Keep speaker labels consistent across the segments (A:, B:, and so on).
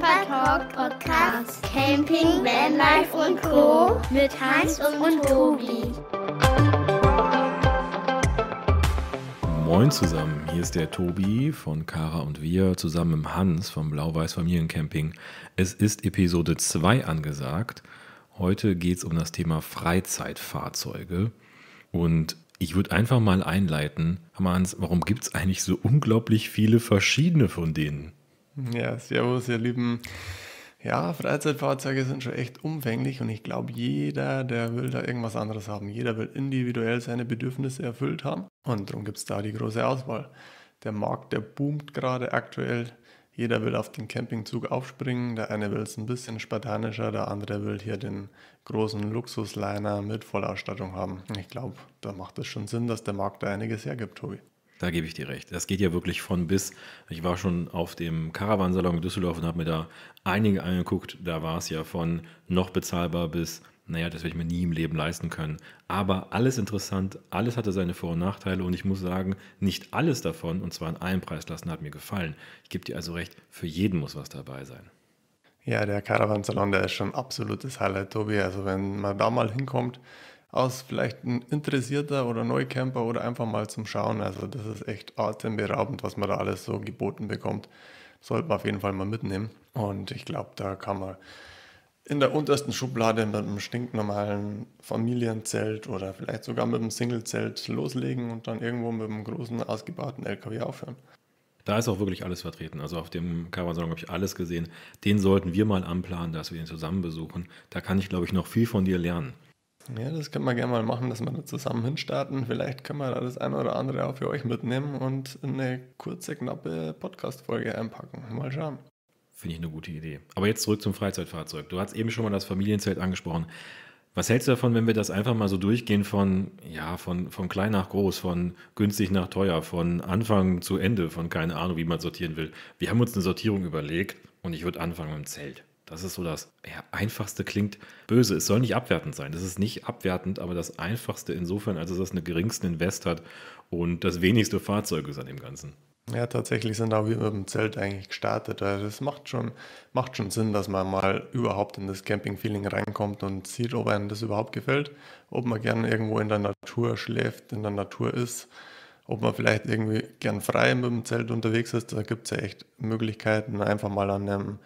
A: Camper Talk Podcast. Camping, Vanlife und Co. mit Hans und Tobi. Moin zusammen, hier ist der Tobi von Kara und wir zusammen mit Hans vom Blau-Weiß Familiencamping. Es ist Episode 2 angesagt. Heute geht es um das Thema Freizeitfahrzeuge. Und ich würde einfach mal einleiten, Hans, warum gibt es eigentlich so unglaublich viele verschiedene von denen?
B: Ja, servus, ihr Lieben. Ja, Freizeitfahrzeuge sind schon echt umfänglich und ich glaube, jeder, der will da irgendwas anderes haben. Jeder will individuell seine Bedürfnisse erfüllt haben und darum gibt es da die große Auswahl. Der Markt, der boomt gerade aktuell. Jeder will auf den Campingzug aufspringen. Der eine will es ein bisschen spartanischer, der andere will hier den großen Luxusliner mit Vollausstattung haben. Ich glaube, da macht es schon Sinn, dass der Markt da einiges hergibt, Tobi.
A: Da gebe ich dir recht. Das geht ja wirklich von bis. Ich war schon auf dem Caravansalon in Düsseldorf und habe mir da einige angeguckt. Da war es ja von noch bezahlbar bis, naja, das werde ich mir nie im Leben leisten können. Aber alles interessant, alles hatte seine Vor- und Nachteile und ich muss sagen, nicht alles davon, und zwar in allen Preislasten, hat mir gefallen. Ich gebe dir also recht, für jeden muss was dabei sein.
B: Ja, der Caravansalon, der ist schon absolutes Highlight, Tobi. Also wenn man da mal hinkommt, aus vielleicht ein Interessierter oder Neucamper oder einfach mal zum Schauen. Also das ist echt atemberaubend, was man da alles so geboten bekommt. Sollte man auf jeden Fall mal mitnehmen. Und ich glaube, da kann man in der untersten Schublade mit einem stinknormalen Familienzelt oder vielleicht sogar mit einem Singlezelt loslegen und dann irgendwo mit einem großen, ausgebauten LKW aufhören.
A: Da ist auch wirklich alles vertreten. Also auf dem Caravansalon habe ich alles gesehen. Den sollten wir mal anplanen, dass wir ihn zusammen besuchen. Da kann ich, glaube ich, noch viel von dir lernen. Ja, das können wir gerne mal
B: machen, dass wir da zusammen hinstarten. Vielleicht können wir da das eine oder andere auch für euch mitnehmen und eine kurze, knappe Podcast-Folge einpacken. Mal schauen.
A: Finde ich eine gute Idee. Aber jetzt zurück zum Freizeitfahrzeug. Du hast eben schon mal das Familienzelt angesprochen. Was hältst du davon, wenn wir das einfach mal so durchgehen von, ja, von, von klein nach groß, von günstig nach teuer, von Anfang zu Ende, von keine Ahnung, wie man sortieren will? Wir haben uns eine Sortierung überlegt und ich würde anfangen mit dem Zelt. Das ist so das ja, Einfachste klingt böse. Es soll nicht abwertend sein. Das ist nicht abwertend, aber das Einfachste insofern, als es das geringsten Invest hat und das wenigste Fahrzeug ist an dem Ganzen.
B: Ja, tatsächlich sind auch wir mit dem Zelt eigentlich gestartet. Also es macht schon, macht schon Sinn, dass man mal überhaupt in das Camping-Feeling reinkommt und sieht, ob einem das überhaupt gefällt, ob man gerne irgendwo in der Natur schläft, in der Natur ist, ob man vielleicht irgendwie gern frei mit dem Zelt unterwegs ist. Da gibt es ja echt Möglichkeiten, einfach mal an einem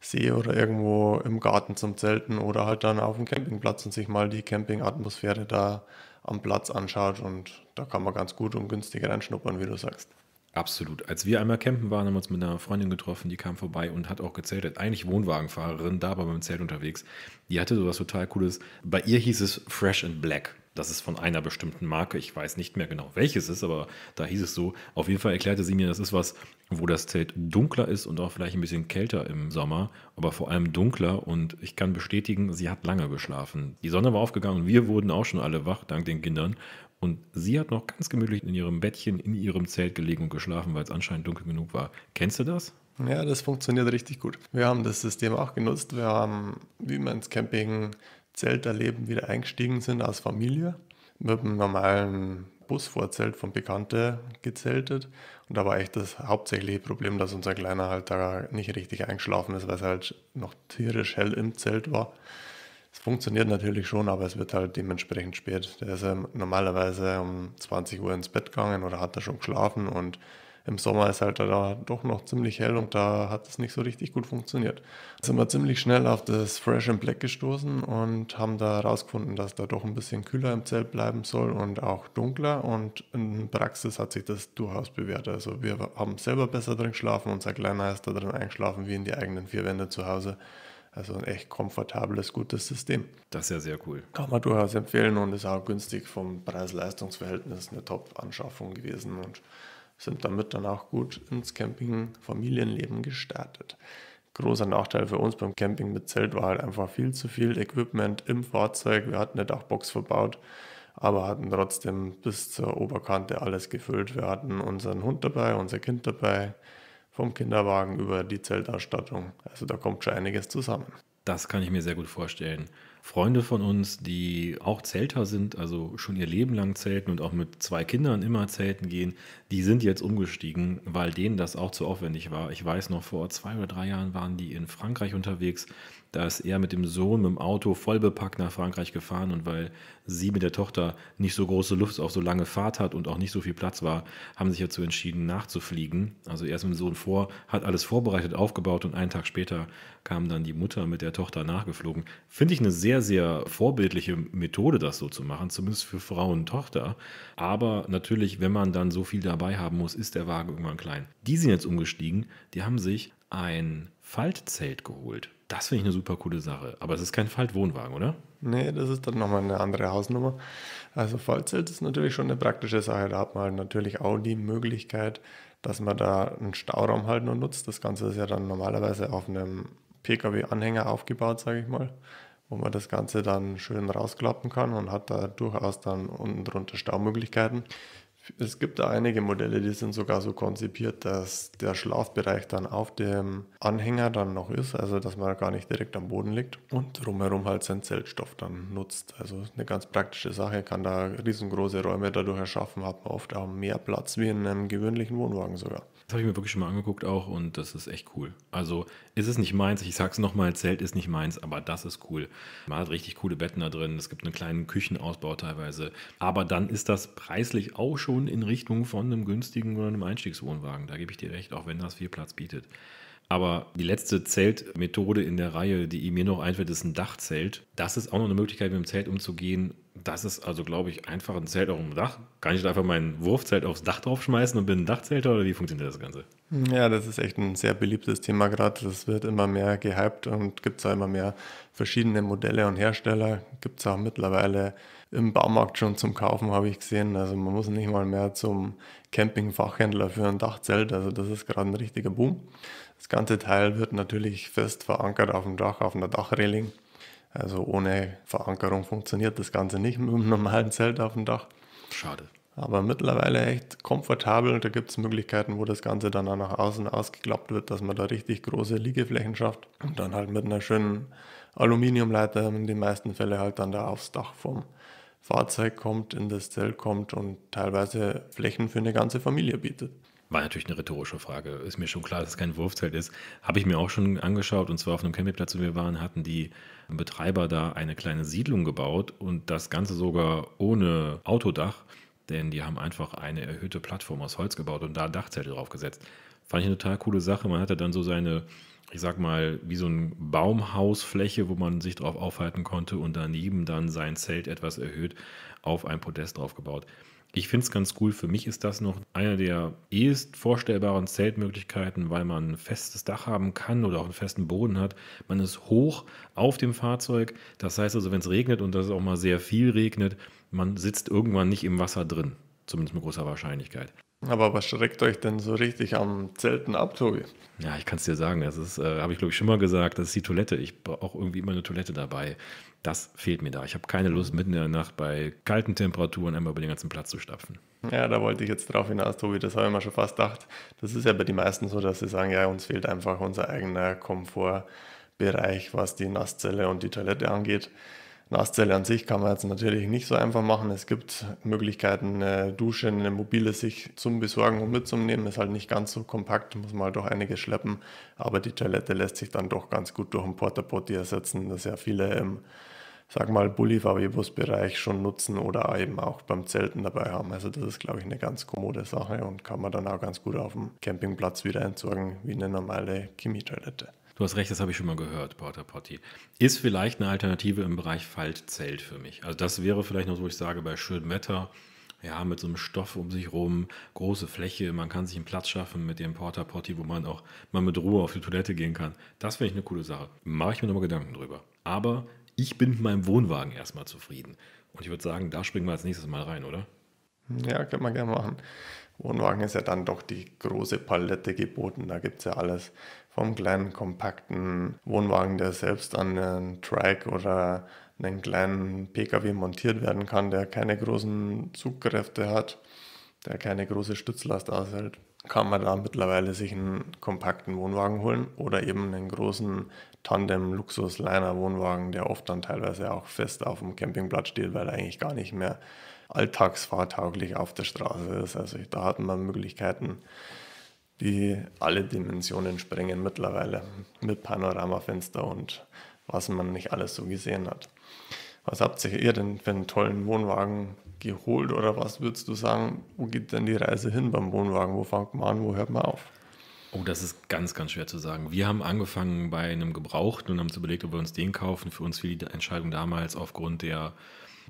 B: See oder irgendwo im Garten zum Zelten oder halt dann auf dem Campingplatz und sich mal die Campingatmosphäre da
A: am Platz anschaut und da kann man ganz gut und günstig reinschnuppern, wie du sagst. Absolut. Als wir einmal campen waren, haben wir uns mit einer Freundin getroffen, die kam vorbei und hat auch gezeltet. Eigentlich Wohnwagenfahrerin, da aber mit dem Zelt unterwegs. Die hatte sowas total Cooles. Bei ihr hieß es Fresh and Black. Das ist von einer bestimmten Marke. Ich weiß nicht mehr genau, welches ist, aber da hieß es so. Auf jeden Fall erklärte sie mir, das ist was, wo das Zelt dunkler ist und auch vielleicht ein bisschen kälter im Sommer, aber vor allem dunkler. Und ich kann bestätigen, sie hat lange geschlafen. Die Sonne war aufgegangen und wir wurden auch schon alle wach, dank den Kindern. Und sie hat noch ganz gemütlich in ihrem Bettchen, in ihrem Zelt gelegen und geschlafen, weil es anscheinend dunkel genug war. Kennst du das? Ja, das funktioniert richtig gut. Wir haben das System auch
B: genutzt. Wir haben, wie man ins Camping Zelterleben wieder eingestiegen sind als Familie. Mit einem normalen Busvorzelt von Bekannte gezeltet. Und da war echt das hauptsächliche Problem, dass unser Kleiner halt da nicht richtig eingeschlafen ist, weil es halt noch tierisch hell im Zelt war. Es funktioniert natürlich schon, aber es wird halt dementsprechend spät. Der ist ja normalerweise um 20 Uhr ins Bett gegangen oder hat da schon geschlafen und im Sommer ist halt da doch noch ziemlich hell und da hat es nicht so richtig gut funktioniert. Da Sind wir ziemlich schnell auf das Fresh and Black gestoßen und haben da herausgefunden, dass da doch ein bisschen kühler im Zelt bleiben soll und auch dunkler. Und in Praxis hat sich das durchaus bewährt. Also wir haben selber besser drin geschlafen, unser Kleiner ist da drin eingeschlafen wie in die eigenen vier Wände zu Hause. Also ein echt komfortables, gutes System. Das ist ja sehr cool. Kann man durchaus empfehlen und ist auch günstig vom Preis-Leistungs-Verhältnis eine Top-Anschaffung gewesen. Und sind damit dann auch gut ins Camping-Familienleben gestartet. Großer Nachteil für uns beim Camping mit Zelt war halt einfach viel zu viel Equipment im Fahrzeug. Wir hatten eine Dachbox verbaut, aber hatten trotzdem bis zur Oberkante alles gefüllt. Wir hatten unseren Hund dabei, unser Kind dabei, vom Kinderwagen über die Zeltausstattung. Also da kommt schon einiges zusammen.
A: Das kann ich mir sehr gut vorstellen. Freunde von uns, die auch Zelter sind, also schon ihr Leben lang zelten und auch mit zwei Kindern immer zelten gehen, die sind jetzt umgestiegen, weil denen das auch zu aufwendig war. Ich weiß noch, vor zwei oder drei Jahren waren die in Frankreich unterwegs. Da ist er mit dem Sohn mit dem Auto vollbepackt nach Frankreich gefahren und weil sie mit der Tochter nicht so große Luft auf so lange Fahrt hat und auch nicht so viel Platz war, haben sich dazu entschieden, nachzufliegen. Also er ist mit dem Sohn vor, hat alles vorbereitet, aufgebaut und einen Tag später kam dann die Mutter mit der Tochter nachgeflogen. Finde ich eine sehr sehr, sehr vorbildliche Methode, das so zu machen, zumindest für Frau und Tochter. Aber natürlich, wenn man dann so viel dabei haben muss, ist der Wagen irgendwann klein. Die sind jetzt umgestiegen, die haben sich ein Faltzelt geholt. Das finde ich eine super coole Sache. Aber es ist kein Faltwohnwagen, oder? Nee, das ist dann nochmal eine andere Hausnummer.
B: Also Faltzelt ist natürlich schon eine praktische Sache. Da hat man halt natürlich auch die Möglichkeit, dass man da einen Stauraum halt nur nutzt. Das Ganze ist ja dann normalerweise auf einem Pkw-Anhänger aufgebaut, sage ich mal wo man das Ganze dann schön rausklappen kann und hat da durchaus dann unten drunter Staumöglichkeiten. Es gibt da einige Modelle, die sind sogar so konzipiert, dass der Schlafbereich dann auf dem Anhänger dann noch ist, also dass man gar nicht direkt am Boden liegt und drumherum halt seinen Zeltstoff dann nutzt. Also eine ganz praktische Sache, kann da riesengroße Räume dadurch erschaffen, hat man oft auch mehr Platz wie in einem gewöhnlichen Wohnwagen sogar.
A: Das habe ich mir wirklich schon mal angeguckt auch und das ist echt cool. Also ist es nicht meins, ich sage es nochmal, Zelt ist nicht meins, aber das ist cool. Man hat richtig coole Betten da drin, es gibt einen kleinen Küchenausbau teilweise. Aber dann ist das preislich auch schon in Richtung von einem günstigen oder einem Einstiegswohnwagen. Da gebe ich dir recht, auch wenn das viel Platz bietet. Aber die letzte Zeltmethode in der Reihe, die mir noch einfällt, ist ein Dachzelt. Das ist auch noch eine Möglichkeit, mit dem Zelt umzugehen, das ist also, glaube ich, einfach ein Zelt auf dem Dach. Kann ich da einfach mein Wurfzelt aufs Dach draufschmeißen und bin ein Dachzelter oder wie funktioniert das Ganze? Ja, das ist echt ein sehr beliebtes Thema gerade. Das wird immer mehr gehypt und gibt
B: es auch immer mehr verschiedene Modelle und Hersteller. Gibt es auch mittlerweile im Baumarkt schon zum Kaufen, habe ich gesehen. Also man muss nicht mal mehr zum Campingfachhändler für ein Dachzelt. Also das ist gerade ein richtiger Boom. Das ganze Teil wird natürlich fest verankert auf dem Dach, auf einer Dachreling. Also ohne Verankerung funktioniert das Ganze nicht mit einem normalen Zelt auf dem Dach. Schade. Aber mittlerweile echt komfortabel da gibt es Möglichkeiten, wo das Ganze dann auch nach außen ausgeklappt wird, dass man da richtig große Liegeflächen schafft und dann halt mit einer schönen Aluminiumleiter in den meisten Fällen halt dann da aufs Dach vom Fahrzeug kommt, in das Zelt kommt und teilweise Flächen für eine ganze Familie bietet.
A: War natürlich eine rhetorische Frage. Ist mir schon klar, dass es kein Wurfzelt ist. Habe ich mir auch schon angeschaut. Und zwar auf einem Campingplatz, wo wir waren, hatten die Betreiber da eine kleine Siedlung gebaut und das Ganze sogar ohne Autodach. Denn die haben einfach eine erhöhte Plattform aus Holz gebaut und da Dachzettel draufgesetzt. Fand ich eine total coole Sache. Man hatte dann so seine, ich sag mal, wie so eine Baumhausfläche, wo man sich drauf aufhalten konnte und daneben dann sein Zelt etwas erhöht auf ein Podest draufgebaut. gebaut ich finde es ganz cool. Für mich ist das noch einer der ehest vorstellbaren Zeltmöglichkeiten, weil man ein festes Dach haben kann oder auch einen festen Boden hat. Man ist hoch auf dem Fahrzeug. Das heißt also, wenn es regnet und das ist auch mal sehr viel regnet, man sitzt irgendwann nicht im Wasser drin. Zumindest mit großer Wahrscheinlichkeit. Aber was schreckt euch denn so richtig am Zelten ab, Tobi? Ja, ich kann es dir sagen, das ist, äh, habe ich glaube ich schon mal gesagt, das ist die Toilette. Ich brauche irgendwie immer eine Toilette dabei. Das fehlt mir da. Ich habe keine Lust, mitten in der Nacht bei kalten Temperaturen einmal über den ganzen Platz zu stapfen.
B: Ja, da wollte ich jetzt drauf hinaus, Tobi, das habe ich mir schon fast gedacht. Das ist ja bei den meisten so, dass sie sagen, ja, uns fehlt einfach unser eigener Komfortbereich, was die Nasszelle und die Toilette angeht. Nasszelle an sich kann man jetzt natürlich nicht so einfach machen. Es gibt Möglichkeiten, eine Dusche, eine mobile sich zum Besorgen und mitzunehmen. Ist halt nicht ganz so kompakt, muss man halt doch einiges schleppen. Aber die Toilette lässt sich dann doch ganz gut durch ein Portapotti ersetzen, das ja viele im, sag mal, bulli vw bereich schon nutzen oder eben auch beim Zelten dabei haben. Also das ist, glaube ich, eine ganz kommode Sache und kann man dann auch ganz gut auf dem
A: Campingplatz wieder entsorgen, wie eine normale
B: Chemietoilette.
A: Du hast recht, das habe ich schon mal gehört, Porta Potty. Ist vielleicht eine Alternative im Bereich Faltzelt für mich. Also das wäre vielleicht noch, wo ich sage, bei schönem Wetter, ja, mit so einem Stoff um sich rum, große Fläche, man kann sich einen Platz schaffen mit dem Porta Potty, wo man auch mal mit Ruhe auf die Toilette gehen kann. Das finde ich eine coole Sache. Mache ich mir nochmal Gedanken drüber. Aber ich bin mit meinem Wohnwagen erstmal zufrieden. Und ich würde sagen, da springen wir als nächstes Mal rein, oder?
B: Ja, können wir gerne machen.
A: Wohnwagen ist ja dann doch die große
B: Palette geboten. Da gibt es ja alles vom kleinen, kompakten Wohnwagen, der selbst an einen Trike oder einen kleinen Pkw montiert werden kann, der keine großen Zugkräfte hat, der keine große Stützlast aushält, kann man da mittlerweile sich einen kompakten Wohnwagen holen oder eben einen großen Tandem-Luxus-Liner-Wohnwagen, der oft dann teilweise auch fest auf dem Campingplatz steht, weil er eigentlich gar nicht mehr alltagsfahrtauglich auf der Straße ist. Also da hat man Möglichkeiten, die alle Dimensionen sprengen mittlerweile mit Panoramafenster und was man nicht alles so gesehen hat. Was habt ihr denn für einen tollen Wohnwagen geholt oder was würdest du sagen, wo geht denn die Reise hin beim Wohnwagen? Wo fängt man an, wo hört man auf?
A: Oh, das ist ganz, ganz schwer zu sagen. Wir haben angefangen bei einem Gebrauchten und haben uns überlegt, ob wir uns den kaufen. Für uns fiel die Entscheidung damals aufgrund der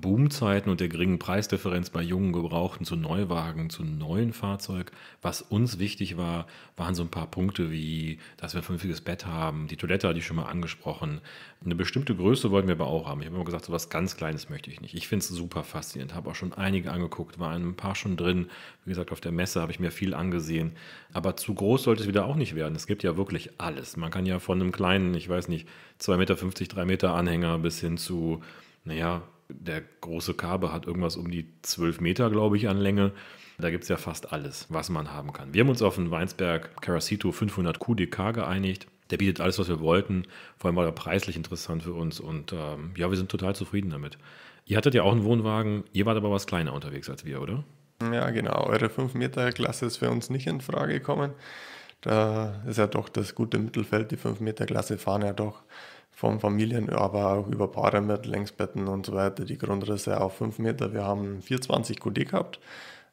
A: Boomzeiten und der geringen Preisdifferenz bei jungen Gebrauchten zu Neuwagen, zu neuen Fahrzeug. Was uns wichtig war, waren so ein paar Punkte wie, dass wir ein fünfiges Bett haben, die Toilette hatte ich schon mal angesprochen. Eine bestimmte Größe wollten wir aber auch haben. Ich habe immer gesagt, so was ganz Kleines möchte ich nicht. Ich finde es super faszinierend, habe auch schon einige angeguckt, waren ein paar schon drin. Wie gesagt, auf der Messe habe ich mir viel angesehen. Aber zu groß sollte es wieder auch nicht werden. Es gibt ja wirklich alles. Man kann ja von einem kleinen, ich weiß nicht, 2,50 Meter, 3 Meter Anhänger bis hin zu, naja, der große Kabe hat irgendwas um die 12 Meter, glaube ich, an Länge. Da gibt es ja fast alles, was man haben kann. Wir haben uns auf den Weinsberg Caracito 500 QDK geeinigt. Der bietet alles, was wir wollten. Vor allem war er preislich interessant für uns. Und ähm, ja, wir sind total zufrieden damit. Ihr hattet ja auch einen Wohnwagen. Ihr wart aber was kleiner unterwegs als wir, oder?
B: Ja, genau. Eure 5-Meter-Klasse ist für uns nicht in Frage gekommen. Da ist ja doch das gute Mittelfeld. Die 5-Meter-Klasse fahren ja doch von Familien, aber auch über Paare mit Längsbetten und so weiter, die Grundrisse auf 5 Meter. Wir haben 420 QD gehabt,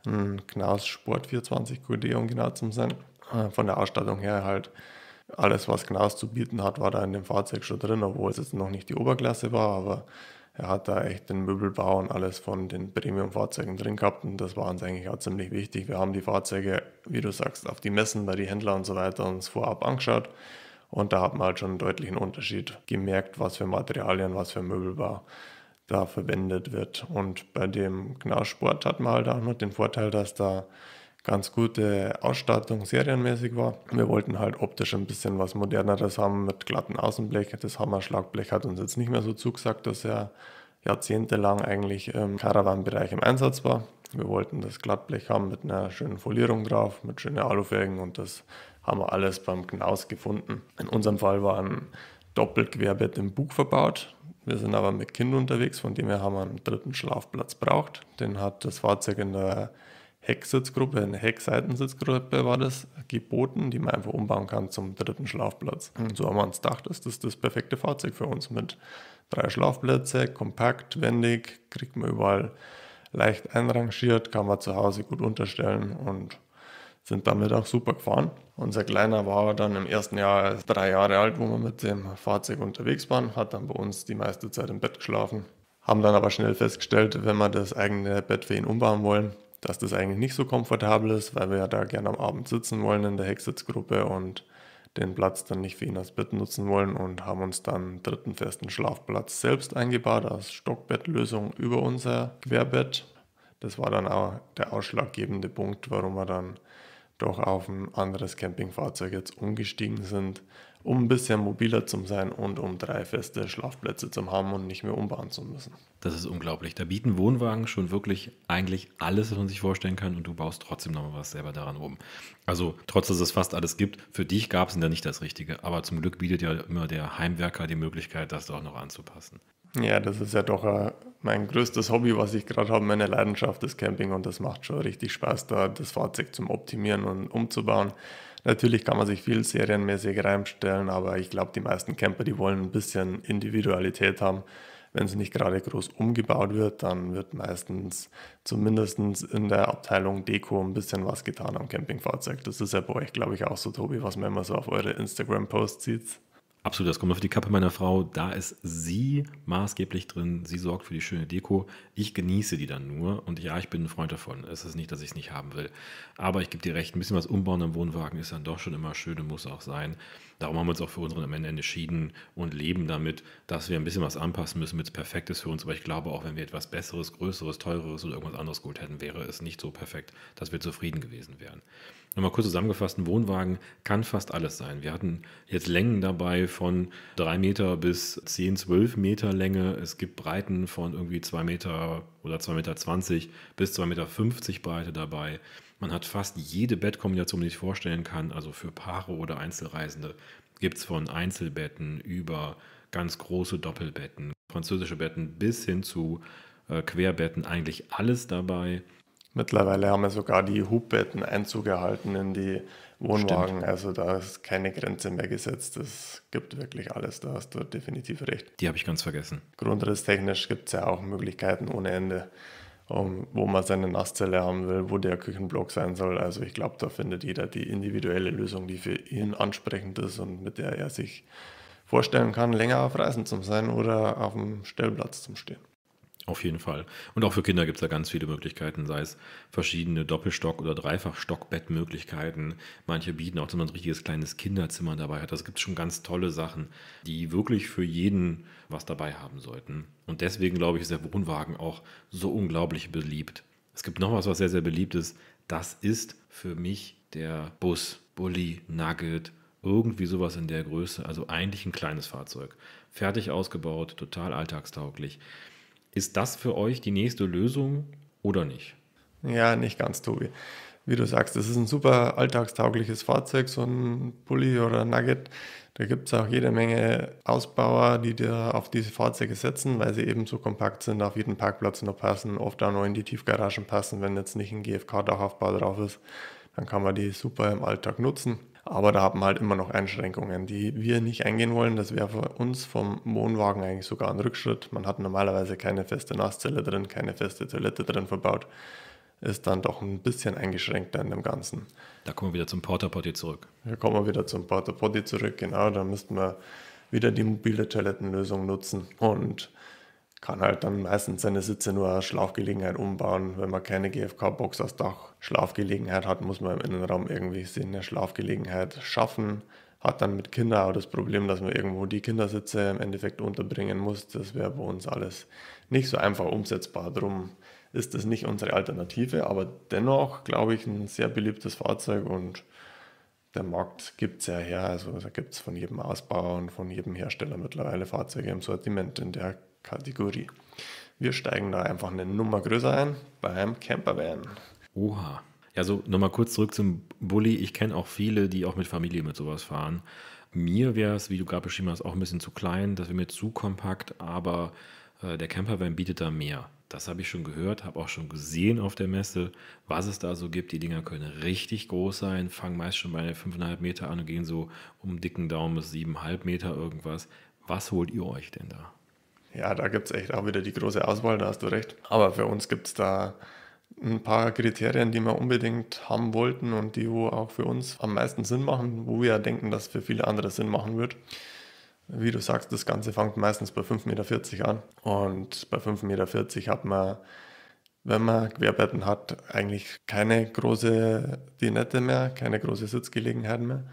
B: ein Knaus Sport 420 QD, um genau zu sein. Äh, von der Ausstattung her halt alles, was Knaus zu bieten hat, war da in dem Fahrzeug schon drin, obwohl es jetzt noch nicht die Oberklasse war, aber er hat da echt den Möbelbau und alles von den Premium-Fahrzeugen drin gehabt und das war uns eigentlich auch ziemlich wichtig. Wir haben die Fahrzeuge, wie du sagst, auf die Messen bei die Händler und so weiter uns vorab angeschaut und da hat man halt schon einen deutlichen Unterschied gemerkt, was für Materialien, was für Möbelbau da verwendet wird. Und bei dem Gnaussport hat man halt auch noch den Vorteil, dass da ganz gute Ausstattung serienmäßig war. Wir wollten halt optisch ein bisschen was Moderneres haben mit glatten Außenblech. Das Hammerschlagblech hat uns jetzt nicht mehr so zugesagt, dass er jahrzehntelang eigentlich im Caravan-Bereich im Einsatz war. Wir wollten das Glattblech haben mit einer schönen Folierung drauf, mit schönen Alufelgen und das haben wir alles beim Knaus gefunden. In unserem Fall war ein Doppelquerbett im Bug verbaut. Wir sind aber mit Kind unterwegs, von dem her haben wir einen dritten Schlafplatz braucht. Den hat das Fahrzeug in der Hecksitzgruppe, in der Heckseitensitzgruppe war das, geboten, die man einfach umbauen kann zum dritten Schlafplatz. Und mhm. so haben wir uns gedacht, das ist das das perfekte Fahrzeug für uns mit drei Schlafplätze, kompakt, wendig, kriegt man überall leicht einrangiert, kann man zu Hause gut unterstellen und sind damit auch super gefahren. Unser Kleiner war dann im ersten Jahr drei Jahre alt, wo wir mit dem Fahrzeug unterwegs waren, hat dann bei uns die meiste Zeit im Bett geschlafen. Haben dann aber schnell festgestellt, wenn wir das eigene Bett für ihn umbauen wollen, dass das eigentlich nicht so komfortabel ist, weil wir ja da gerne am Abend sitzen wollen in der Hecksitzgruppe und den Platz dann nicht für ihn als Bett nutzen wollen und haben uns dann einen dritten festen Schlafplatz selbst eingebaut als Stockbettlösung über unser Querbett. Das war dann auch der ausschlaggebende Punkt, warum wir dann doch auf ein anderes Campingfahrzeug jetzt umgestiegen sind, um ein bisschen mobiler zu sein und um drei feste Schlafplätze zu haben und nicht mehr umbauen zu müssen.
A: Das ist unglaublich. Da bieten Wohnwagen schon wirklich eigentlich alles, was man sich vorstellen kann und du baust trotzdem nochmal was selber daran um. Also trotz, dass es fast alles gibt, für dich gab es ja nicht das Richtige. Aber zum Glück bietet ja immer der Heimwerker die Möglichkeit, das auch noch anzupassen.
B: Ja, das ist ja doch ein äh, mein größtes Hobby, was ich gerade habe, meine Leidenschaft ist Camping und das macht schon richtig Spaß, da das Fahrzeug zum Optimieren und umzubauen. Natürlich kann man sich viel serienmäßig reinstellen, aber ich glaube, die meisten Camper, die wollen ein bisschen Individualität haben. Wenn es nicht gerade groß umgebaut wird, dann wird meistens zumindest in der Abteilung Deko ein bisschen was getan am Campingfahrzeug. Das ist ja bei euch, glaube ich, auch so, Tobi, was man immer so auf eure Instagram-Posts sieht.
A: Absolut, das kommt auf die Kappe meiner Frau. Da ist sie maßgeblich drin. Sie sorgt für die schöne Deko. Ich genieße die dann nur. Und ja, ich bin ein Freund davon. Es ist nicht, dass ich es nicht haben will. Aber ich gebe dir recht, ein bisschen was umbauen am Wohnwagen ist dann doch schon immer schön und muss auch sein. Darum haben wir uns auch für unseren am Ende entschieden und leben damit, dass wir ein bisschen was anpassen müssen, damit es perfekt ist für uns. Aber ich glaube, auch wenn wir etwas Besseres, Größeres, Teureres oder irgendwas anderes geholt hätten, wäre es nicht so perfekt, dass wir zufrieden gewesen wären. Nochmal kurz zusammengefasst, ein Wohnwagen kann fast alles sein. Wir hatten jetzt Längen dabei von 3 Meter bis 10, 12 Meter Länge. Es gibt Breiten von irgendwie 2 Meter oder 2,20 Meter 20 bis 2,50 Meter 50 Breite dabei. Man hat fast jede Bettkombination, die ich vorstellen kann. Also für Paare oder Einzelreisende gibt es von Einzelbetten über ganz große Doppelbetten, französische Betten bis hin zu äh, Querbetten eigentlich alles dabei. Mittlerweile haben wir sogar die Hubbetten Einzug erhalten in die
B: Wohnwagen. Stimmt. Also da ist keine Grenze mehr gesetzt. Es gibt wirklich alles. Da hast du definitiv recht.
A: Die habe ich ganz vergessen.
B: Grundrisstechnisch gibt es ja auch Möglichkeiten ohne Ende, um, wo man seine Nasszelle haben will, wo der Küchenblock sein soll. Also ich glaube, da findet jeder die individuelle Lösung, die für ihn ansprechend ist und mit der er sich vorstellen kann, länger auf Reisen zu sein oder auf dem Stellplatz zu stehen.
A: Auf jeden Fall. Und auch für Kinder gibt es da ganz viele Möglichkeiten, sei es verschiedene Doppelstock- oder Dreifachstockbettmöglichkeiten. Manche bieten auch so ein richtiges kleines Kinderzimmer dabei hat. Also es gibt schon ganz tolle Sachen, die wirklich für jeden was dabei haben sollten. Und deswegen glaube ich, ist der Wohnwagen auch so unglaublich beliebt. Es gibt noch was, was sehr, sehr beliebt ist. Das ist für mich der Bus, Bully, Nugget, irgendwie sowas in der Größe. Also eigentlich ein kleines Fahrzeug. Fertig ausgebaut, total alltagstauglich. Ist das für euch die nächste Lösung oder nicht?
B: Ja, nicht ganz, Tobi. Wie du sagst, das ist ein super alltagstaugliches Fahrzeug, so ein Pulli oder Nugget. Da gibt es auch jede Menge Ausbauer, die da auf diese Fahrzeuge setzen, weil sie eben so kompakt sind, auf jeden Parkplatz noch passen, oft auch noch in die Tiefgaragen passen, wenn jetzt nicht ein GFK-Dachaufbau drauf ist. Dann kann man die super im Alltag nutzen aber da haben wir halt immer noch Einschränkungen, die wir nicht eingehen wollen. Das wäre für uns vom Wohnwagen eigentlich sogar ein Rückschritt. Man hat normalerweise keine feste Nasszelle drin, keine feste Toilette drin verbaut. Ist dann doch ein bisschen eingeschränkter in dem Ganzen.
A: Da kommen wir wieder zum Porta Potty zurück.
B: Da kommen wir wieder zum Porta Potty zurück, genau. Da müssten wir wieder die mobile Toilettenlösung nutzen und kann halt dann meistens seine Sitze nur Schlafgelegenheit umbauen. Wenn man keine GFK-Box als Dach-Schlafgelegenheit hat, muss man im Innenraum irgendwie eine Schlafgelegenheit schaffen. Hat dann mit Kindern auch das Problem, dass man irgendwo die Kindersitze im Endeffekt unterbringen muss. Das wäre bei uns alles nicht so einfach umsetzbar. Drum ist das nicht unsere Alternative, aber dennoch glaube ich ein sehr beliebtes Fahrzeug und der Markt gibt es ja her. Also da gibt es von jedem Ausbauer und von jedem Hersteller mittlerweile Fahrzeuge im Sortiment in der Kategorie. Wir steigen da einfach eine Nummer größer ein
A: beim Campervan. Oha. Ja, so nochmal kurz zurück zum Bulli. Ich kenne auch viele, die auch mit Familie mit sowas fahren. Mir wäre es, wie du gerade beschrieben hast, auch ein bisschen zu klein. Das wäre mir zu kompakt, aber äh, der Campervan bietet da mehr. Das habe ich schon gehört, habe auch schon gesehen auf der Messe, was es da so gibt. Die Dinger können richtig groß sein, fangen meist schon bei 5,5 Meter an und gehen so um dicken Daumen bis 7,5 Meter irgendwas. Was holt ihr euch denn da?
B: Ja, da gibt es echt auch wieder die große Auswahl, da hast du recht. Aber für uns gibt es da ein paar Kriterien, die wir unbedingt haben wollten und die wo auch für uns am meisten Sinn machen, wo wir ja denken, dass für viele andere Sinn machen wird. Wie du sagst, das Ganze fängt meistens bei 5,40 Meter an. Und bei 5,40 Meter hat man, wenn man Querbetten hat, eigentlich keine große Dinette mehr, keine große Sitzgelegenheit mehr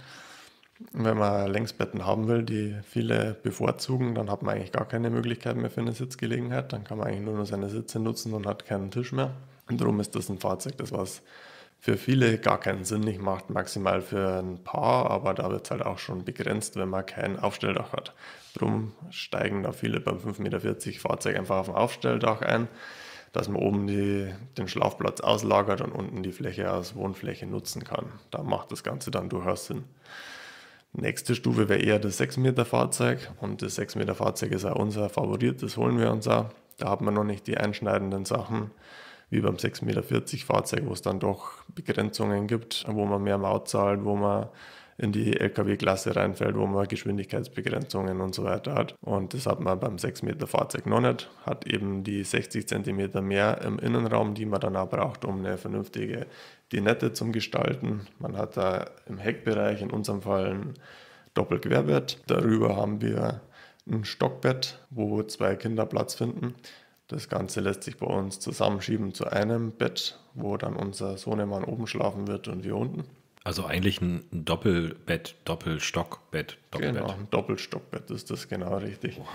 B: wenn man Längsbetten haben will, die viele bevorzugen, dann hat man eigentlich gar keine Möglichkeit mehr für eine Sitzgelegenheit. Dann kann man eigentlich nur noch seine Sitze nutzen und hat keinen Tisch mehr. Und darum ist das ein Fahrzeug, das was für viele gar keinen Sinn nicht macht, maximal für ein paar, aber da wird es halt auch schon begrenzt, wenn man kein Aufstelldach hat. Darum steigen da viele beim 5,40 Meter Fahrzeug einfach auf dem Aufstelldach ein, dass man oben die, den Schlafplatz auslagert und unten die Fläche als Wohnfläche nutzen kann. Da macht das Ganze dann durchaus Sinn. Nächste Stufe wäre eher das 6 Meter Fahrzeug und das 6 Meter Fahrzeug ist auch unser Favorit, das holen wir uns auch. Da hat man noch nicht die einschneidenden Sachen wie beim 6,40 Meter Fahrzeug, wo es dann doch Begrenzungen gibt, wo man mehr Maut zahlt, wo man in die Lkw-Klasse reinfällt, wo man Geschwindigkeitsbegrenzungen und so weiter hat. Und das hat man beim 6-Meter-Fahrzeug noch nicht, hat eben die 60 cm mehr im Innenraum, die man dann auch braucht, um eine vernünftige Dinette zum Gestalten. Man hat da im Heckbereich in unserem Fall ein Doppelquerbett. Darüber haben wir ein Stockbett, wo zwei Kinder Platz finden. Das Ganze lässt sich bei uns zusammenschieben zu einem Bett, wo dann unser Sohnemann oben schlafen wird und wir unten.
A: Also eigentlich ein Doppelbett, Doppelstockbett, Doppelbett. Genau, ein
B: Doppelstockbett ist das genau richtig. Wow.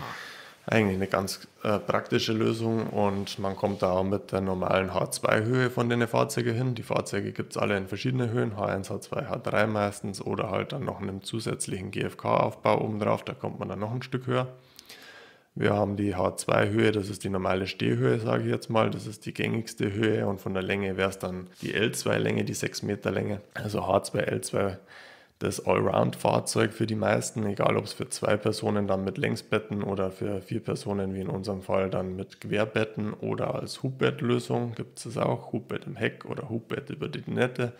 B: Eigentlich eine ganz äh, praktische Lösung und man kommt da auch mit der normalen H2-Höhe von den Fahrzeugen hin. Die Fahrzeuge gibt es alle in verschiedenen Höhen, H1, H2, H3 meistens oder halt dann noch einen zusätzlichen GFK-Aufbau oben drauf, da kommt man dann noch ein Stück höher. Wir haben die H2-Höhe, das ist die normale Stehhöhe, sage ich jetzt mal. Das ist die gängigste Höhe und von der Länge wäre es dann die L2-Länge, die 6 Meter Länge. Also H2, L2, das Allround-Fahrzeug für die meisten, egal ob es für zwei Personen dann mit Längsbetten oder für vier Personen wie in unserem Fall dann mit Querbetten oder als Hubbettlösung gibt es auch. Hubbett im Heck oder Hubbett über die Nette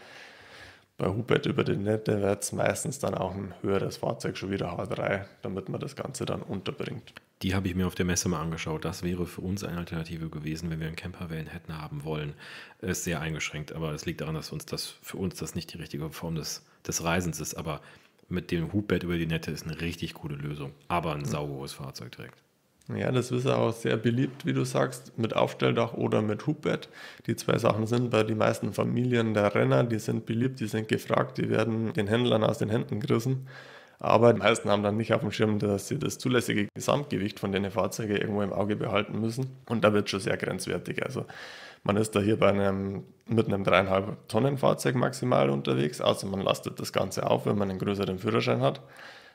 B: bei Hubert über den es meistens dann auch ein höheres Fahrzeug, schon wieder H3, damit man das Ganze dann unterbringt.
A: Die habe ich mir auf der Messe mal angeschaut. Das wäre für uns eine Alternative gewesen, wenn wir einen Campervan hätten haben wollen. Ist äh, sehr eingeschränkt, aber es liegt daran, dass uns das für uns das nicht die richtige Form des, des Reisens ist. Aber mit dem Hubbett über die Nette ist eine richtig coole Lösung. Aber ein mhm. saugehohes Fahrzeug direkt.
B: Ja, das ist auch sehr beliebt, wie du sagst, mit Aufstelldach oder mit Hubbett. Die zwei Sachen sind bei den meisten Familien der Renner, die sind beliebt, die sind gefragt, die werden den Händlern aus den Händen gerissen. Aber die meisten haben dann nicht auf dem Schirm, dass sie das zulässige Gesamtgewicht von den Fahrzeugen irgendwo im Auge behalten müssen. Und da wird schon sehr grenzwertig. Also man ist da hier bei einem, mit einem dreieinhalb Tonnen Fahrzeug maximal unterwegs, außer man lastet das Ganze auf, wenn man einen größeren Führerschein hat.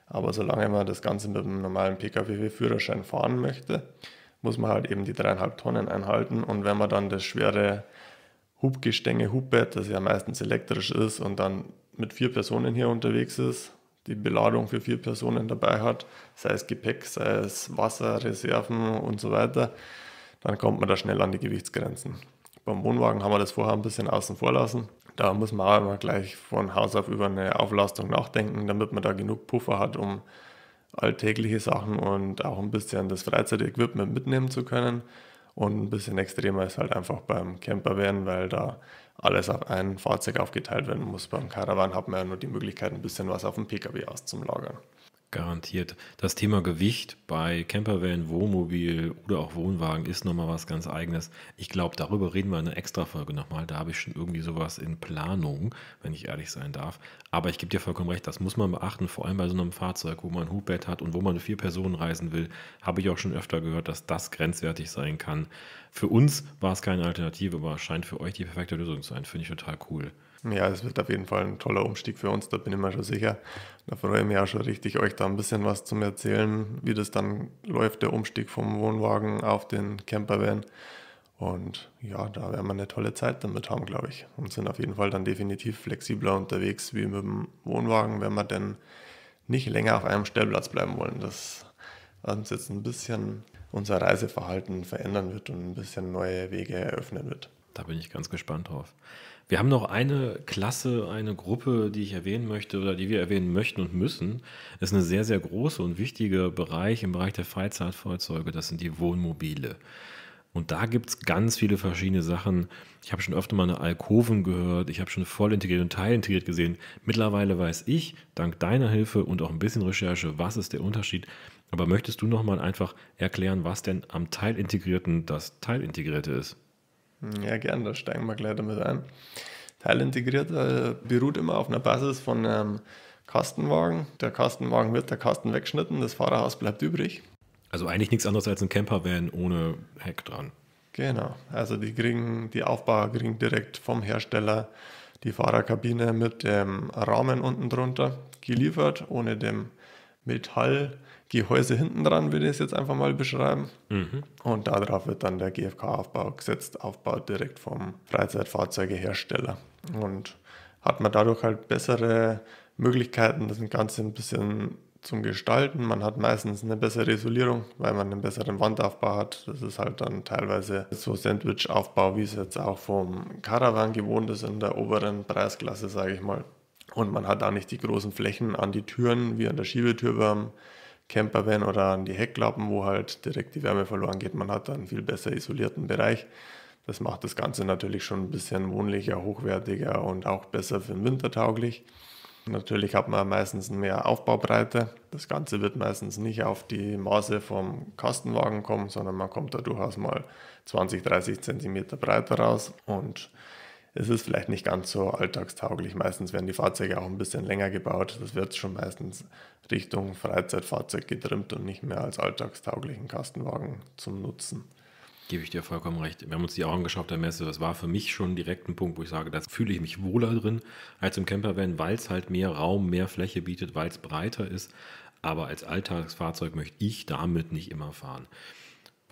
B: Aber solange man das Ganze mit einem normalen Pkw-Führerschein fahren möchte, muss man halt eben die dreieinhalb Tonnen einhalten. Und wenn man dann das schwere Hubgestänge, Hubbett, das ja meistens elektrisch ist und dann mit vier Personen hier unterwegs ist, die Beladung für vier Personen dabei hat, sei es Gepäck, sei es Wasser, Reserven und so weiter, dann kommt man da schnell an die Gewichtsgrenzen. Beim Wohnwagen haben wir das vorher ein bisschen außen vor lassen. Da muss man auch immer gleich von Haus auf über eine Auflastung nachdenken, damit man da genug Puffer hat, um alltägliche Sachen und auch ein bisschen das Freizeitequipment mitnehmen zu können. Und ein bisschen extremer ist halt einfach beim Camper werden, weil da alles auf ein Fahrzeug aufgeteilt werden muss. Beim Caravan hat man ja nur die Möglichkeit,
A: ein bisschen was auf dem Pkw auszulagern garantiert. Das Thema Gewicht bei Campervan, Wohnmobil oder auch Wohnwagen ist nochmal was ganz eigenes. Ich glaube, darüber reden wir in einer Extra-Folge nochmal. Da habe ich schon irgendwie sowas in Planung, wenn ich ehrlich sein darf. Aber ich gebe dir vollkommen recht, das muss man beachten, vor allem bei so einem Fahrzeug, wo man ein Hubbett hat und wo man vier Personen reisen will, habe ich auch schon öfter gehört, dass das grenzwertig sein kann. Für uns war es keine Alternative, aber scheint für euch die perfekte Lösung zu sein. Finde ich total cool.
B: Ja, es wird auf jeden Fall ein toller Umstieg für uns, da bin ich mir schon sicher. Da freue ich mich auch schon richtig, euch da ein bisschen was zum Erzählen, wie das dann läuft, der Umstieg vom Wohnwagen auf den Campervan. Und ja, da werden wir eine tolle Zeit damit haben, glaube ich. Und sind auf jeden Fall dann definitiv flexibler unterwegs wie mit dem Wohnwagen, wenn wir denn nicht länger auf einem Stellplatz bleiben wollen. Das uns jetzt ein
A: bisschen unser Reiseverhalten verändern wird und ein bisschen neue Wege eröffnen wird. Da bin ich ganz gespannt drauf. Wir haben noch eine Klasse, eine Gruppe, die ich erwähnen möchte oder die wir erwähnen möchten und müssen. Das ist eine sehr, sehr große und wichtige Bereich im Bereich der Freizeitfahrzeuge. Das sind die Wohnmobile. Und da gibt es ganz viele verschiedene Sachen. Ich habe schon öfter mal eine Alkoven gehört, ich habe schon voll integriert und teilintegriert gesehen. Mittlerweile weiß ich, dank deiner Hilfe und auch ein bisschen Recherche, was ist der Unterschied. Aber möchtest du nochmal einfach erklären, was denn am teilintegrierten das teilintegrierte ist?
B: Ja, gerne, da steigen wir gleich damit ein. Teilintegriert äh, beruht immer auf einer Basis von einem ähm, Kastenwagen. Der Kastenwagen wird der Kasten weggeschnitten, das Fahrerhaus bleibt übrig.
A: Also eigentlich nichts anderes als ein Campervan ohne Heck dran.
B: Genau, also die kriegen, die Aufbauer kriegen direkt vom Hersteller die Fahrerkabine mit dem Rahmen unten drunter geliefert, ohne dem Metall Gehäuse hinten dran, würde ich es jetzt einfach mal beschreiben. Mhm. Und darauf wird dann der GFK-Aufbau gesetzt, Aufbau direkt vom Freizeitfahrzeugehersteller. Und hat man dadurch halt bessere Möglichkeiten, das Ganze ein bisschen zum Gestalten. Man hat meistens eine bessere Isolierung, weil man einen besseren Wandaufbau hat. Das ist halt dann teilweise so Sandwich-Aufbau, wie es jetzt auch vom Caravan gewohnt ist in der oberen Preisklasse, sage ich mal. Und man hat auch nicht die großen Flächen an die Türen wie an der Schiebetür beim Campervan oder an die Heckklappen, wo halt direkt die Wärme verloren geht. Man hat dann viel besser isolierten Bereich. Das macht das Ganze natürlich schon ein bisschen wohnlicher, hochwertiger und auch besser für den Winter tauglich. Natürlich hat man meistens mehr Aufbaubreite. Das Ganze wird meistens nicht auf die Maße vom Kastenwagen kommen, sondern man kommt da durchaus mal 20, 30 Zentimeter breiter raus und es ist vielleicht nicht ganz so alltagstauglich. Meistens werden die Fahrzeuge auch ein bisschen länger gebaut. Das wird schon meistens Richtung Freizeitfahrzeug getrimmt und nicht mehr als alltagstauglichen Kastenwagen zum Nutzen.
A: Gebe ich dir vollkommen recht. Wir haben uns die Augen angeschaut der Messe. Das war für mich schon direkt ein Punkt, wo ich sage, da fühle ich mich wohler drin als im Campervan, weil es halt mehr Raum, mehr Fläche bietet, weil es breiter ist. Aber als Alltagsfahrzeug möchte ich damit nicht immer fahren.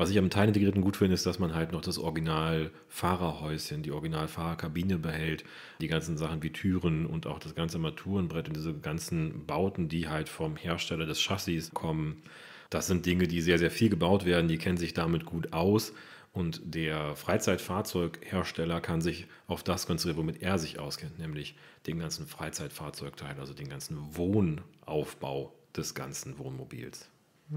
A: Was ich am Teilintegrierten gut finde, ist, dass man halt noch das Original-Fahrerhäuschen, die Original-Fahrerkabine behält, die ganzen Sachen wie Türen und auch das ganze Armaturenbrett und diese ganzen Bauten, die halt vom Hersteller des Chassis kommen. Das sind Dinge, die sehr, sehr viel gebaut werden, die kennen sich damit gut aus. Und der Freizeitfahrzeughersteller kann sich auf das konzentrieren, womit er sich auskennt, nämlich den ganzen Freizeitfahrzeugteil, also den ganzen Wohnaufbau des ganzen Wohnmobils.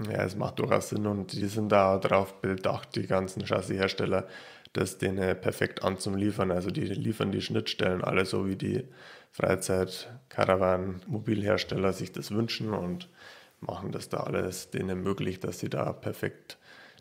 B: Ja, es macht durchaus Sinn und die sind da drauf bedacht, die ganzen Chassishersteller, das denen perfekt anzuliefern. Also die liefern die Schnittstellen alle so, wie die Freizeit-, Caravan-, Mobilhersteller sich das wünschen und machen das da alles denen möglich, dass sie da perfekt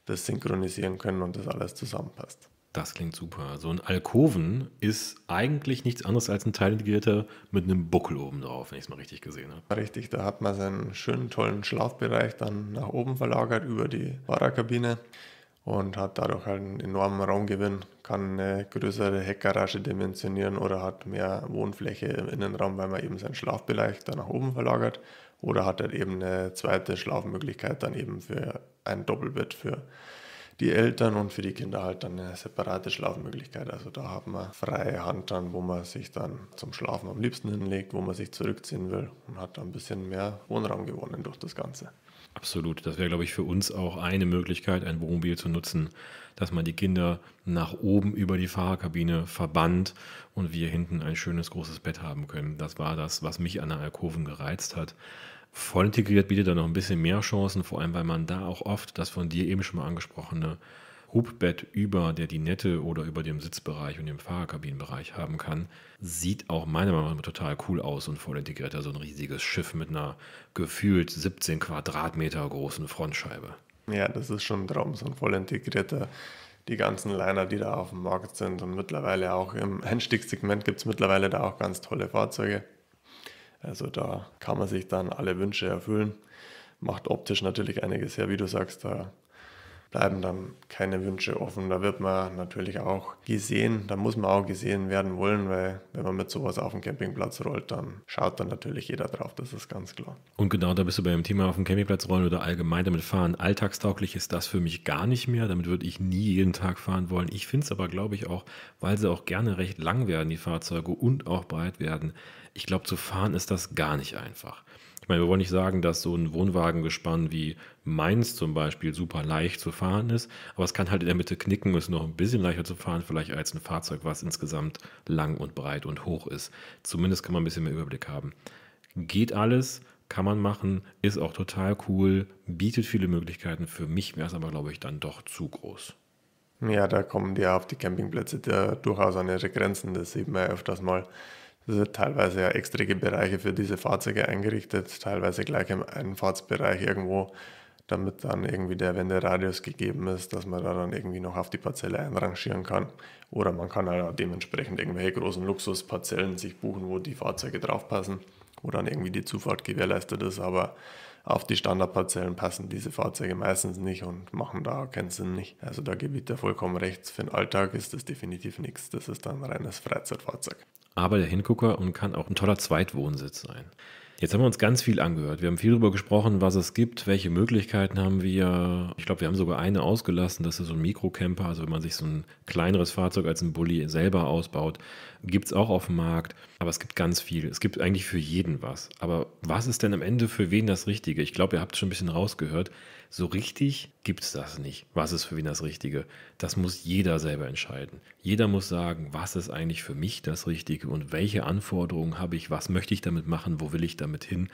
A: das synchronisieren können und das alles zusammenpasst. Das klingt super. So ein Alkoven ist eigentlich nichts anderes als ein Teilintegrierter mit einem Buckel oben drauf, wenn ich es mal richtig gesehen habe.
B: Richtig, da hat man seinen schönen, tollen Schlafbereich dann nach oben verlagert über die Fahrerkabine und hat dadurch halt einen enormen Raumgewinn, kann eine größere Heckgarage dimensionieren oder hat mehr Wohnfläche im Innenraum, weil man eben seinen Schlafbereich dann nach oben verlagert oder hat halt eben eine zweite Schlafmöglichkeit dann eben für ein Doppelbett für die Eltern und für die Kinder halt dann eine separate Schlafmöglichkeit. Also da haben wir freie Hand dann, wo man sich dann zum Schlafen am liebsten hinlegt, wo man sich zurückziehen will
A: und hat dann ein bisschen mehr Wohnraum gewonnen durch das Ganze. Absolut. Das wäre, glaube ich, für uns auch eine Möglichkeit, ein Wohnmobil zu nutzen, dass man die Kinder nach oben über die Fahrerkabine verbannt und wir hinten ein schönes großes Bett haben können. Das war das, was mich an der Alkoven gereizt hat. Voll integriert bietet dann noch ein bisschen mehr Chancen, vor allem weil man da auch oft das von dir eben schon mal angesprochene Hubbett über der Dinette oder über dem Sitzbereich und dem Fahrerkabinenbereich haben kann, sieht auch meiner Meinung nach total cool aus und voll integriert. Also ein riesiges Schiff mit einer gefühlt 17 Quadratmeter großen Frontscheibe. Ja, das
B: ist schon ein Traum, so ein voll integrierter. Die ganzen Liner, die da auf dem Markt sind und mittlerweile auch im Einstiegssegment gibt es mittlerweile da auch ganz tolle Fahrzeuge. Also da kann man sich dann alle Wünsche erfüllen. Macht optisch natürlich einiges her, wie du sagst. Da bleiben dann keine Wünsche offen. Da wird man natürlich auch gesehen, da muss man auch gesehen werden wollen, weil wenn man mit sowas auf dem Campingplatz rollt, dann schaut dann natürlich jeder drauf, das ist ganz klar.
A: Und genau da bist du beim Thema auf dem Campingplatz rollen oder allgemein damit fahren. Alltagstauglich ist das für mich gar nicht mehr, damit würde ich nie jeden Tag fahren wollen. Ich finde es aber, glaube ich, auch, weil sie auch gerne recht lang werden, die Fahrzeuge, und auch breit werden. Ich glaube, zu fahren ist das gar nicht einfach. Ich meine, wir wollen nicht sagen, dass so ein Wohnwagengespann wie meins zum Beispiel super leicht zu fahren ist, aber es kann halt in der Mitte knicken, ist noch ein bisschen leichter zu fahren, vielleicht als ein Fahrzeug, was insgesamt lang und breit und hoch ist. Zumindest kann man ein bisschen mehr Überblick haben. Geht alles, kann man machen, ist auch total cool, bietet viele Möglichkeiten. Für mich wäre es aber, glaube ich, dann doch zu groß.
B: Ja, da kommen die auf die Campingplätze durchaus an ihre Grenzen, das sieht man ja öfters mal. Es sind teilweise ja extrige Bereiche für diese Fahrzeuge eingerichtet, teilweise gleich im Einfahrtsbereich irgendwo, damit dann irgendwie der Wenderadius gegeben ist, dass man da dann irgendwie noch auf die Parzelle einrangieren kann. Oder man kann halt dementsprechend irgendwelche großen Luxusparzellen sich buchen, wo die Fahrzeuge draufpassen, wo dann irgendwie die Zufahrt gewährleistet ist, aber auf die Standardparzellen passen diese Fahrzeuge meistens nicht und machen da keinen Sinn nicht. Also da gebe ich dir vollkommen recht. Für den Alltag ist das definitiv nichts. Das ist dann ein reines Freizeitfahrzeug
A: aber der Hingucker und kann auch ein toller Zweitwohnsitz sein. Jetzt haben wir uns ganz viel angehört. Wir haben viel darüber gesprochen, was es gibt, welche Möglichkeiten haben wir. Ich glaube, wir haben sogar eine ausgelassen, das ist so ein Mikrocamper, also wenn man sich so ein kleineres Fahrzeug als ein Bulli selber ausbaut, gibt es auch auf dem Markt. Aber es gibt ganz viel. Es gibt eigentlich für jeden was. Aber was ist denn am Ende für wen das Richtige? Ich glaube, ihr habt schon ein bisschen rausgehört. So richtig gibt es das nicht. Was ist für wen das Richtige? Das muss jeder selber entscheiden. Jeder muss sagen, was ist eigentlich für mich das Richtige und welche Anforderungen habe ich, was möchte ich damit machen, wo will ich das damit hin.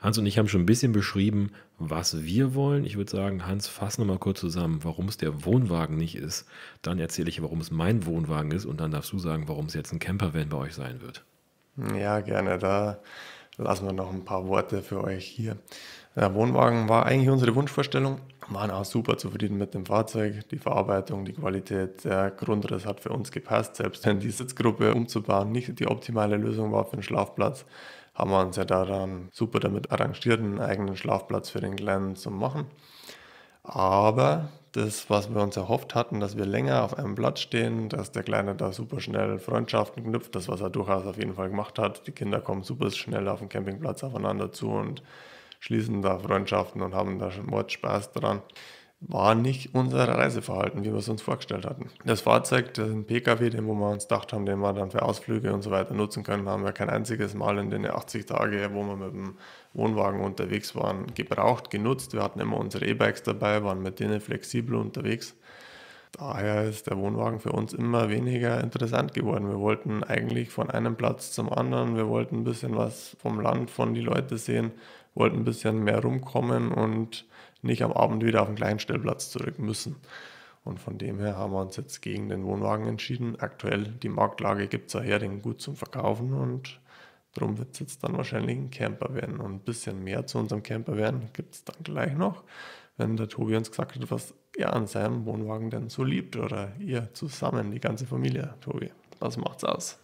A: Hans und ich haben schon ein bisschen beschrieben, was wir wollen. Ich würde sagen, Hans, fass nochmal kurz zusammen, warum es der Wohnwagen nicht ist. Dann erzähle ich, warum es mein Wohnwagen ist und dann darfst du sagen, warum es jetzt ein Campervan bei euch sein wird.
B: Ja, gerne. Da lassen wir noch ein paar Worte für euch hier. Der Wohnwagen war eigentlich unsere Wunschvorstellung. Wir waren auch super zufrieden mit dem Fahrzeug. Die Verarbeitung, die Qualität, der Grundriss hat für uns gepasst. Selbst wenn die Sitzgruppe umzubauen nicht die optimale Lösung war für den Schlafplatz, haben wir uns ja daran super damit arrangiert, einen eigenen Schlafplatz für den Kleinen zu machen. Aber das, was wir uns erhofft hatten, dass wir länger auf einem Platz stehen, dass der Kleine da super schnell Freundschaften knüpft, das, was er durchaus auf jeden Fall gemacht hat. Die Kinder kommen super schnell auf dem Campingplatz aufeinander zu und schließen da Freundschaften und haben da schon Mordspaß dran war nicht unser Reiseverhalten, wie wir es uns vorgestellt hatten. Das Fahrzeug, den PKW, den wir uns gedacht haben, den wir dann für Ausflüge und so weiter nutzen können, haben wir kein einziges Mal in den 80 Tagen, wo wir mit dem Wohnwagen unterwegs waren, gebraucht, genutzt. Wir hatten immer unsere E-Bikes dabei, waren mit denen flexibel unterwegs. Daher ist der Wohnwagen für uns immer weniger interessant geworden. Wir wollten eigentlich von einem Platz zum anderen, wir wollten ein bisschen was vom Land, von den Leuten sehen, wollten ein bisschen mehr rumkommen und nicht am Abend wieder auf den kleinen Stellplatz zurück müssen. Und von dem her haben wir uns jetzt gegen den Wohnwagen entschieden. Aktuell, die Marktlage gibt es ja her, den gut zum Verkaufen und darum wird es jetzt dann wahrscheinlich ein Camper werden. Und ein bisschen mehr zu unserem Camper werden gibt es dann gleich noch, wenn der Tobi uns gesagt hat, was er an seinem Wohnwagen denn so liebt oder ihr zusammen, die ganze Familie. Tobi,
A: was macht's aus?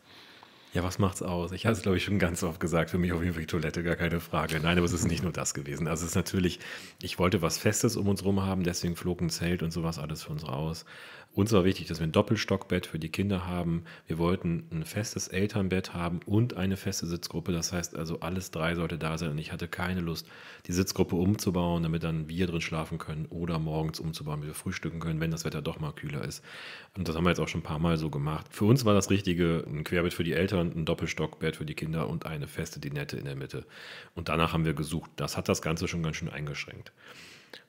A: Ja, was macht's aus? Ich habe es, glaube ich, schon ganz oft gesagt. Für mich auf jeden Fall die Toilette, gar keine Frage. Nein, aber es ist nicht nur das gewesen. Also es ist natürlich, ich wollte was Festes um uns rum haben, deswegen flog ein Zelt und sowas alles für uns raus. Uns war wichtig, dass wir ein Doppelstockbett für die Kinder haben. Wir wollten ein festes Elternbett haben und eine feste Sitzgruppe. Das heißt also, alles drei sollte da sein. Und ich hatte keine Lust, die Sitzgruppe umzubauen, damit dann wir drin schlafen können oder morgens umzubauen, damit wir frühstücken können, wenn das Wetter doch mal kühler ist. Und das haben wir jetzt auch schon ein paar Mal so gemacht. Für uns war das Richtige ein Querbett für die Eltern, ein Doppelstockbett für die Kinder und eine feste Dinette in der Mitte. Und danach haben wir gesucht. Das hat das Ganze schon ganz schön eingeschränkt.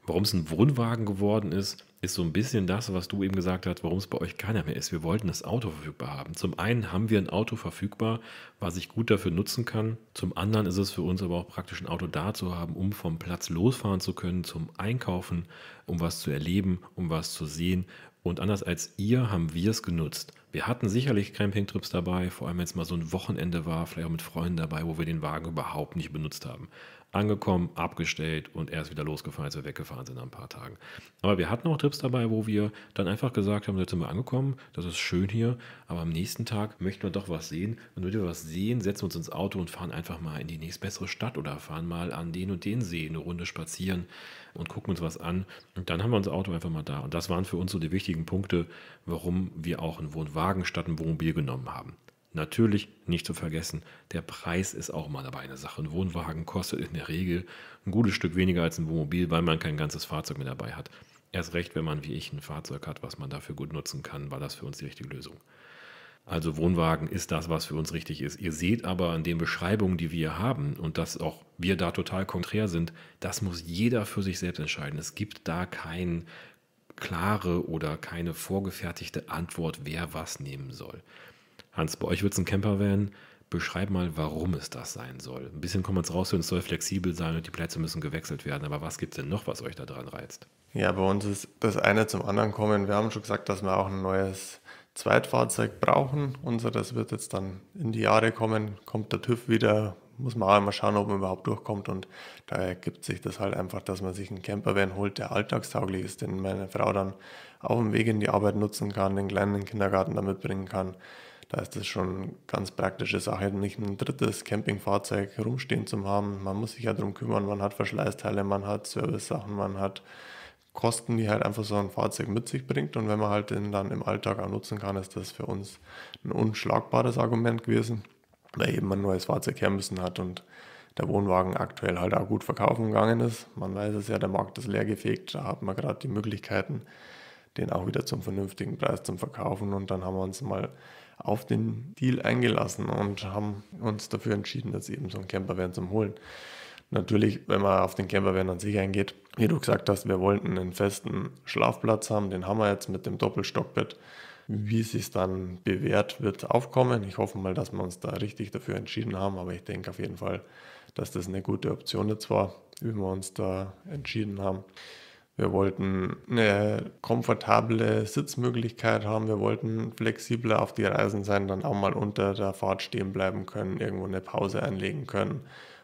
A: Warum es ein Wohnwagen geworden ist, ist so ein bisschen das, was du eben gesagt hast, warum es bei euch keiner mehr ist. Wir wollten das Auto verfügbar haben. Zum einen haben wir ein Auto verfügbar, was ich gut dafür nutzen kann. Zum anderen ist es für uns aber auch praktisch, ein Auto da zu haben, um vom Platz losfahren zu können, zum Einkaufen, um was zu erleben, um was zu sehen. Und anders als ihr haben wir es genutzt. Wir hatten sicherlich Campingtrips dabei, vor allem wenn es mal so ein Wochenende war, vielleicht auch mit Freunden dabei, wo wir den Wagen überhaupt nicht benutzt haben angekommen, abgestellt und erst wieder losgefahren, als wir weggefahren sind nach ein paar Tagen. Aber wir hatten auch Trips dabei, wo wir dann einfach gesagt haben, jetzt sind wir angekommen, das ist schön hier, aber am nächsten Tag möchten wir doch was sehen. Und wenn wir was sehen, setzen wir uns ins Auto und fahren einfach mal in die nächstbessere Stadt oder fahren mal an den und den See eine Runde spazieren und gucken uns was an. Und dann haben wir unser Auto einfach mal da. Und das waren für uns so die wichtigen Punkte, warum wir auch einen Wohnwagen statt ein Wohnmobil genommen haben. Natürlich nicht zu vergessen, der Preis ist auch mal dabei eine Sache. Ein Wohnwagen kostet in der Regel ein gutes Stück weniger als ein Wohnmobil, weil man kein ganzes Fahrzeug mehr dabei hat. Erst recht, wenn man wie ich ein Fahrzeug hat, was man dafür gut nutzen kann, war das für uns die richtige Lösung. Also Wohnwagen ist das, was für uns richtig ist. Ihr seht aber an den Beschreibungen, die wir haben und dass auch wir da total konträr sind, das muss jeder für sich selbst entscheiden. Es gibt da keine klare oder keine vorgefertigte Antwort, wer was nehmen soll. Hans, bei euch wird es ein Campervan. Beschreib mal, warum es das sein soll. Ein bisschen kann man es raus, es soll flexibel sein und die Plätze müssen gewechselt werden. Aber was gibt es denn noch, was euch da dran reizt? Ja, bei uns ist
B: das eine zum anderen kommen. Wir haben schon gesagt, dass wir auch ein neues Zweitfahrzeug brauchen. Unseres wird jetzt dann in die Jahre kommen. Kommt der TÜV wieder, muss man auch immer schauen, ob man überhaupt durchkommt. Und da ergibt sich das halt einfach, dass man sich einen Campervan holt, der alltagstauglich ist, den meine Frau dann auf dem Weg in die Arbeit nutzen kann, den kleinen Kindergarten damit bringen kann da ist das schon eine ganz praktische Sache, nicht ein drittes Campingfahrzeug rumstehen zu haben. Man muss sich ja darum kümmern, man hat Verschleißteile, man hat Service-Sachen, man hat Kosten, die halt einfach so ein Fahrzeug mit sich bringt. Und wenn man halt den dann im Alltag auch nutzen kann, ist das für uns ein unschlagbares Argument gewesen, weil eben man ein neues Fahrzeug her müssen hat und der Wohnwagen aktuell halt auch gut verkaufen gegangen ist. Man weiß es ja, der Markt ist leergefegt, da hat man gerade die Möglichkeiten, den auch wieder zum vernünftigen Preis zum Verkaufen. Und dann haben wir uns mal auf den Deal eingelassen und haben uns dafür entschieden, dass eben so ein Camper werden zum Holen. Natürlich, wenn man auf den Camper werden an sich eingeht, wie du gesagt hast, wir wollten einen festen Schlafplatz haben, den haben wir jetzt mit dem Doppelstockbett. Wie es sich dann bewährt, wird aufkommen. Ich hoffe mal, dass wir uns da richtig dafür entschieden haben, aber ich denke auf jeden Fall, dass das eine gute Option jetzt war, wie wir uns da entschieden haben. Wir wollten eine komfortable Sitzmöglichkeit haben. Wir wollten flexibler auf die Reisen sein, dann auch mal unter der Fahrt stehen bleiben können, irgendwo eine Pause einlegen können.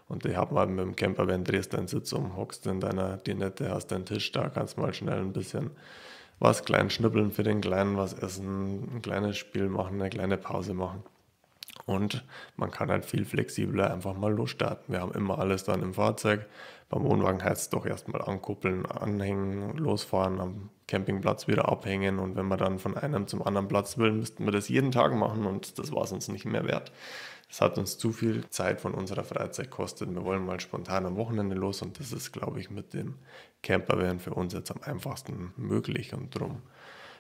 B: Und ich habe mal mit dem Camper, wenn drehst deinen Sitz um, hockst in deiner Dinette, hast deinen Tisch da, kannst mal schnell ein bisschen was klein schnippeln für den Kleinen, was essen, ein kleines Spiel machen, eine kleine Pause machen und man kann halt viel flexibler einfach mal losstarten. Wir haben immer alles dann im Fahrzeug. Beim Wohnwagen heißt es doch erstmal ankuppeln, anhängen, losfahren, am Campingplatz wieder abhängen und wenn man dann von einem zum anderen Platz will, müssten wir das jeden Tag machen und das war es uns nicht mehr wert. Das hat uns zu viel Zeit von unserer Freizeit gekostet. Wir wollen mal spontan am Wochenende los und das ist, glaube ich, mit dem Campervan für uns jetzt am einfachsten möglich und drum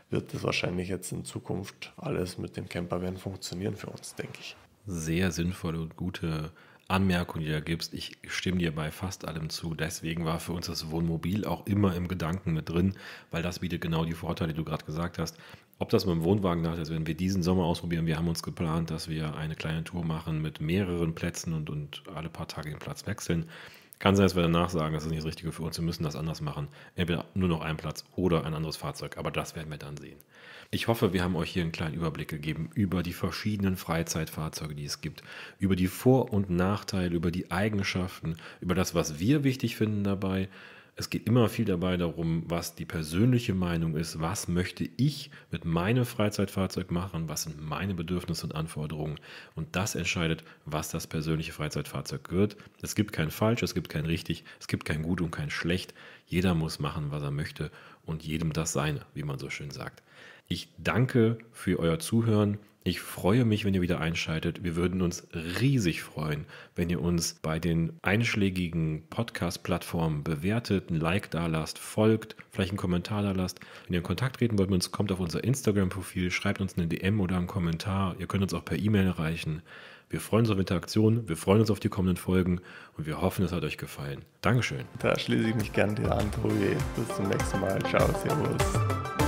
B: wird das wahrscheinlich jetzt in Zukunft alles mit dem Campervan
A: funktionieren für uns, denke ich. Sehr sinnvolle und gute Anmerkung, die du da gibst. Ich stimme dir bei fast allem zu. Deswegen war für uns das Wohnmobil auch immer im Gedanken mit drin, weil das bietet genau die Vorteile, die du gerade gesagt hast. Ob das mit dem Wohnwagen nach ist, werden wir diesen Sommer ausprobieren. Wir haben uns geplant, dass wir eine kleine Tour machen mit mehreren Plätzen und, und alle paar Tage den Platz wechseln. Kann sein, dass wir danach sagen, das ist nicht das Richtige für uns, wir müssen das anders machen. Entweder nur noch einen Platz oder ein anderes Fahrzeug, aber das werden wir dann sehen. Ich hoffe, wir haben euch hier einen kleinen Überblick gegeben über die verschiedenen Freizeitfahrzeuge, die es gibt, über die Vor- und Nachteile, über die Eigenschaften, über das, was wir wichtig finden dabei es geht immer viel dabei darum, was die persönliche Meinung ist, was möchte ich mit meinem Freizeitfahrzeug machen, was sind meine Bedürfnisse und Anforderungen. Und das entscheidet, was das persönliche Freizeitfahrzeug wird. Es gibt kein falsch, es gibt kein richtig, es gibt kein gut und kein schlecht. Jeder muss machen, was er möchte und jedem das Seine, wie man so schön sagt. Ich danke für euer Zuhören. Ich freue mich, wenn ihr wieder einschaltet. Wir würden uns riesig freuen, wenn ihr uns bei den einschlägigen Podcast-Plattformen bewertet, ein Like da lasst, folgt, vielleicht einen Kommentar da lasst. Wenn ihr in Kontakt treten wollt mit uns, kommt auf unser Instagram-Profil, schreibt uns eine DM oder einen Kommentar. Ihr könnt uns auch per E-Mail erreichen. Wir freuen uns auf Interaktion, wir freuen uns auf die kommenden Folgen und wir hoffen, es hat euch gefallen. Dankeschön.
B: Da schließe ich mich gerne dir an, Tobi. Bis zum nächsten Mal. Ciao, Servus.